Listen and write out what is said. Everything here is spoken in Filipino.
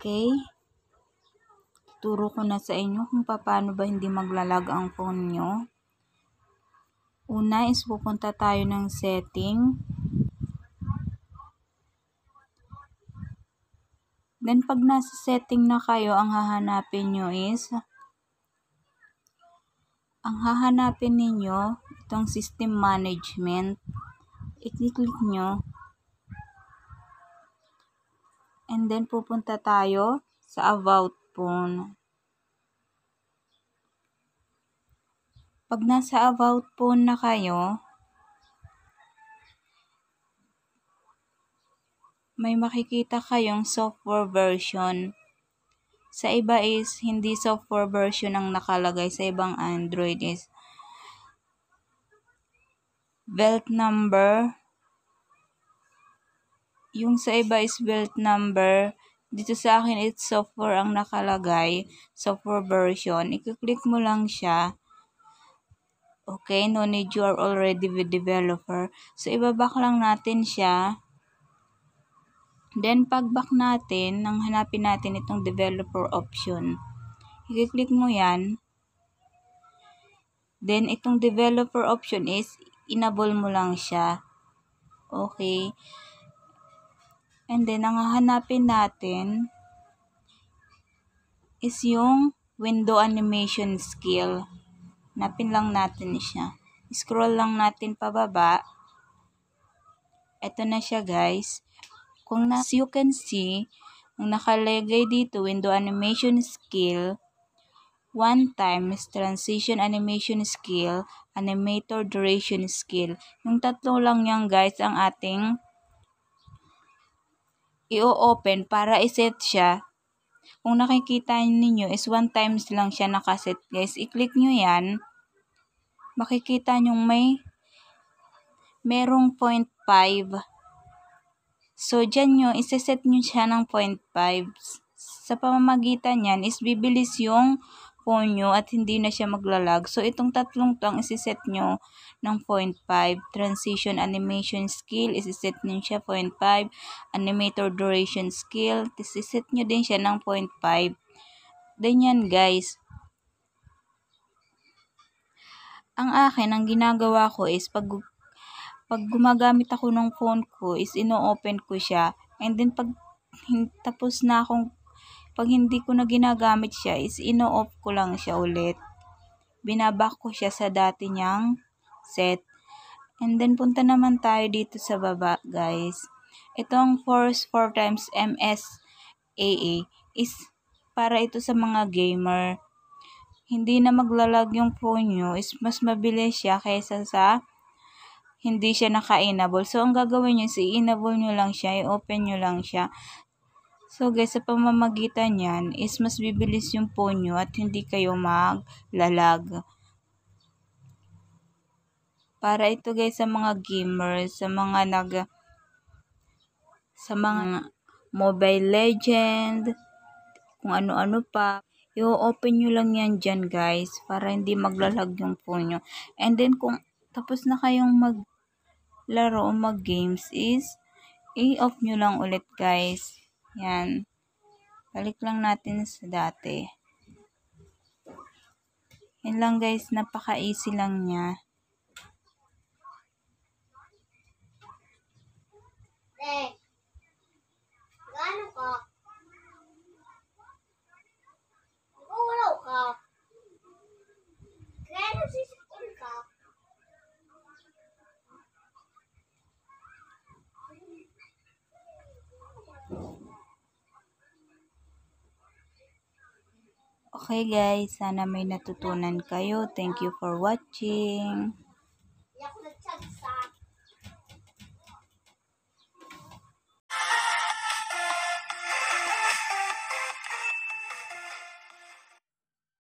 Okay? Turo ko na sa inyo kung paano ba hindi maglalag ang phone nyo. Una is pupunta tayo ng setting. Then, pag nasa setting na kayo, ang hahanapin nyo is, ang hahanapin ninyo, itong system management, i-click nyo. And then, pupunta tayo sa about phone. Pag nasa about phone na kayo, may makikita kayong software version. Sa iba is, hindi software version ang nakalagay sa ibang Android is belt number. Yung sa iba is belt number. Dito sa akin, it's software ang nakalagay. Software version. I-click mo lang siya. Okay, no need you are already developer. So, ibabak lang natin siya. Then, pag-back natin, nang hanapin natin itong developer option. I-click mo yan. Then, itong developer option is, enable mo lang siya. Okay. And then, ang hahanapin natin is yung window animation skill. Napin lang natin siya. Scroll lang natin pababa. Ito na siya, guys kung na, as you can see, ang nakalagay dito, window animation skill, one time transition animation skill, animator duration skill. Yung tatlo lang yan guys ang ating i-open para iset siya. Kung nakikita ninyo is one times lang siya nakaset guys. I-click nyo yan. Makikita nyo may merong 0.5 So, dyan nyo, iseset nyo siya ng 0.5. Sa pamamagitan niyan is bibilis yung phone nyo at hindi na siya maglalag. So, itong tatlong to ang iseset nyo ng 0.5. Transition animation skill, iseset nyo siya 0.5. Animator duration skill, iseset nyo din siya ng 0.5. Then yan guys. Ang akin, ang ginagawa ko is pag pag gumagamit ako ng phone ko is ino-open ko siya and then pag tapos na akong pag hindi ko na ginagamit siya is ino-off ko lang siya ulit binabak ko siya sa dati niyang set and then punta naman tayo dito sa baba guys itong force 4 times MSAA is para ito sa mga gamer hindi na maglalag yung phone nyo is mas mabilis siya kaysa sa hindi siya naka-enable. So, ang gagawin nyo si i-enable nyo lang siya, i-open nyo lang siya. So, guys, sa pamamagitan yan is mas bibilis yung phone nyo at hindi kayo maglalag. Para ito guys sa mga gamers, sa mga nag sa mga Mobile Legend, kung ano-ano pa. I-open nyo lang yan dyan guys para hindi maglalag yung phone nyo. And then kung tapos na kayong mag laro o mag-games is i-off nyo lang ulit guys. Yan. Balik lang natin sa dati. Yan lang guys, napaka-easy lang niya. Hey. Okay guys, sana may natutunan kayo. Thank you for watching.